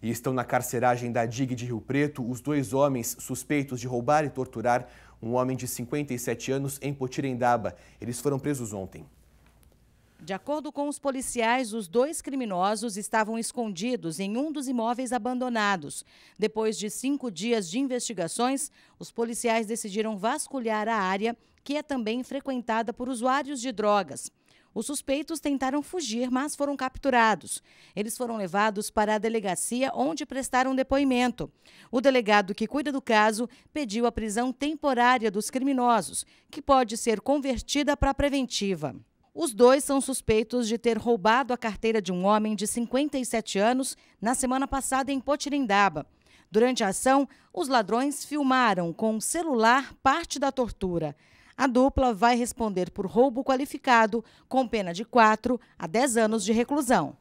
E estão na carceragem da DIG de Rio Preto os dois homens suspeitos de roubar e torturar um homem de 57 anos em Potirendaba. Eles foram presos ontem. De acordo com os policiais, os dois criminosos estavam escondidos em um dos imóveis abandonados. Depois de cinco dias de investigações, os policiais decidiram vasculhar a área, que é também frequentada por usuários de drogas. Os suspeitos tentaram fugir, mas foram capturados. Eles foram levados para a delegacia, onde prestaram depoimento. O delegado que cuida do caso pediu a prisão temporária dos criminosos, que pode ser convertida para preventiva. Os dois são suspeitos de ter roubado a carteira de um homem de 57 anos na semana passada em Potirindaba. Durante a ação, os ladrões filmaram com um celular parte da tortura. A dupla vai responder por roubo qualificado, com pena de 4 a 10 anos de reclusão.